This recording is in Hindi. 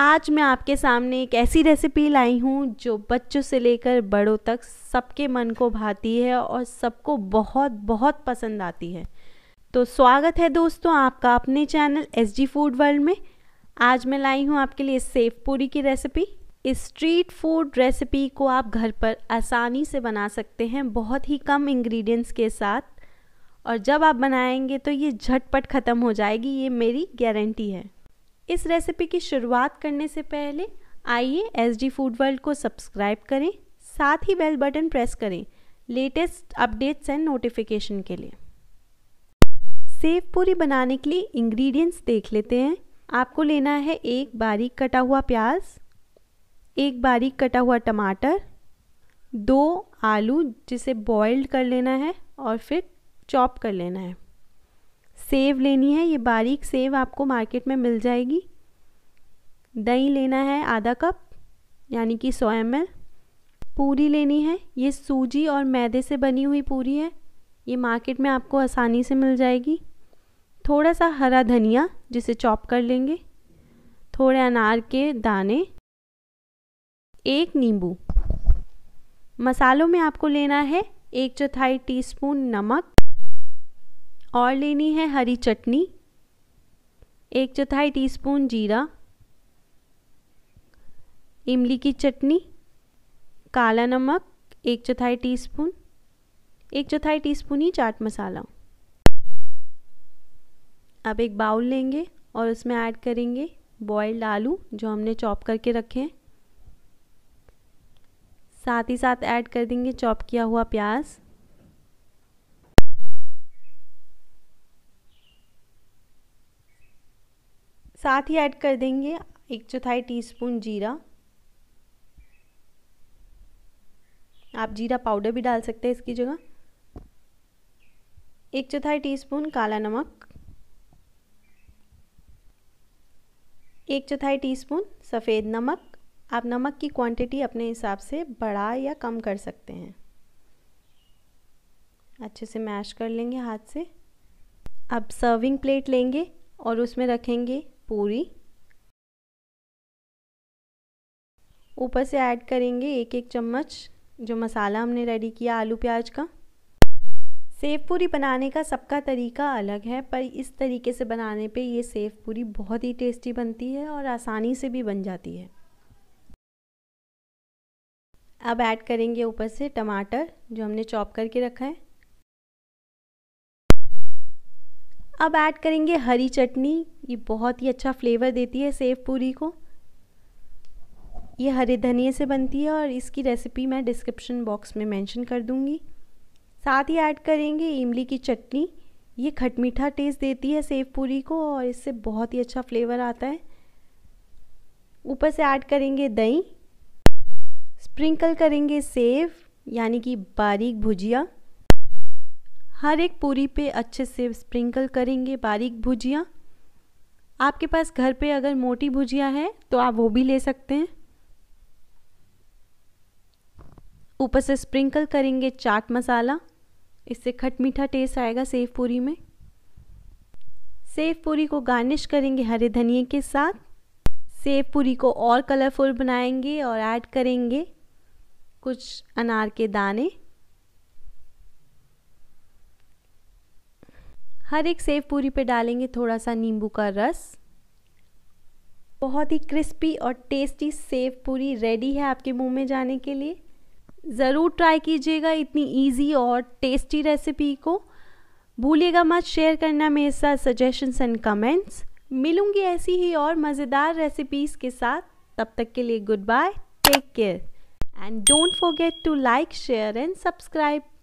आज मैं आपके सामने एक ऐसी रेसिपी लाई हूँ जो बच्चों से लेकर बड़ों तक सबके मन को भाती है और सबको बहुत बहुत पसंद आती है तो स्वागत है दोस्तों आपका अपने channel S G food world में आज मैं लाई हूँ आपके लिए सेव पूरी की रेसिपी इस स्ट्रीट फूड रेसिपी को आप घर पर आसानी से बना सकते हैं बहुत ही कम इंग्रेडिएंट्स के साथ और जब आप बनाएंगे तो ये झटपट ख़त्म हो जाएगी ये मेरी गारंटी है इस रेसिपी की शुरुआत करने से पहले आइए एस डी फूड वर्ल्ड को सब्सक्राइब करें साथ ही बेल बटन प्रेस करें लेटेस्ट अपडेट्स एंड नोटिफिकेशन के लिए सेव पूरी बनाने के लिए इंग्रेडिएंट्स देख लेते हैं आपको लेना है एक बारीक कटा हुआ प्याज एक बारीक कटा हुआ टमाटर दो आलू जिसे बॉइल्ड कर लेना है और फिर चॉप कर लेना है सेव लेनी है ये बारीक सेव आपको मार्केट में मिल जाएगी दही लेना है आधा कप यानी कि सौ एम पूरी लेनी है ये सूजी और मैदे से बनी हुई पूरी है ये मार्केट में आपको आसानी से मिल जाएगी थोड़ा सा हरा धनिया जिसे चॉप कर लेंगे थोड़े अनार के दाने एक नींबू मसालों में आपको लेना है एक चौथाई टीस्पून नमक और लेनी है हरी चटनी एक चौथाई टीस्पून जीरा इमली की चटनी काला नमक एक चौथाई टीस्पून एक चौथाई टीस्पून ही चाट मसाला अब एक बाउल लेंगे और उसमें ऐड करेंगे बॉयल्ड आलू जो हमने चॉप करके रखे हैं साथ ही साथ ऐड कर देंगे चॉप किया हुआ प्याज़ साथ ही ऐड कर देंगे एक चौथाई टीस्पून जीरा आप जीरा पाउडर भी डाल सकते हैं इसकी जगह एक चौथाई टीस्पून काला नमक एक चौथाई टीस्पून सफ़ेद नमक आप नमक की क्वांटिटी अपने हिसाब से बढ़ा या कम कर सकते हैं अच्छे से मैश कर लेंगे हाथ से अब सर्विंग प्लेट लेंगे और उसमें रखेंगे पूरी ऊपर से ऐड करेंगे एक एक चम्मच जो मसाला हमने रेडी किया आलू प्याज का सेव पूरी बनाने का सबका तरीका अलग है पर इस तरीके से बनाने पे ये सेव पूरी बहुत ही टेस्टी बनती है और आसानी से भी बन जाती है अब ऐड करेंगे ऊपर से टमाटर जो हमने चॉप करके रखा है अब ऐड करेंगे हरी चटनी ये बहुत ही अच्छा फ्लेवर देती है सेव पूरी को ये हरे धनिए से बनती है और इसकी रेसिपी मैं डिस्क्रिप्शन बॉक्स में मेंशन कर दूंगी साथ ही ऐड करेंगे इमली की चटनी ये खटमीठा टेस्ट देती है सेव पूरी को और इससे बहुत ही अच्छा फ्लेवर आता है ऊपर से ऐड करेंगे दही स्प्रिंकल करेंगे सेव यानी कि बारीक भुजिया हर एक पूरी पे अच्छे से स्प्रिंकल करेंगे बारीक भुजिया आपके पास घर पे अगर मोटी भुजिया है तो आप वो भी ले सकते हैं ऊपर से स्प्रिंकल करेंगे चाट मसाला इससे खट मीठा टेस्ट आएगा सेव पूरी में सेव पूरी को गार्निश करेंगे हरे धनिए के साथ सेव पूरी को और कलरफुल बनाएंगे और ऐड करेंगे कुछ अनार के दाने हर एक सेव पूरी पे डालेंगे थोड़ा सा नींबू का रस बहुत ही क्रिस्पी और टेस्टी सेव पूरी रेडी है आपके मुंह में जाने के लिए ज़रूर ट्राई कीजिएगा इतनी इजी और टेस्टी रेसिपी को भूलिएगा मत शेयर करना मेरे साथ सजेशंस एंड कमेंट्स मिलूंगी ऐसी ही और मज़ेदार रेसिपीज़ के साथ तब तक के लिए goodbye take care and don't forget to like share and subscribe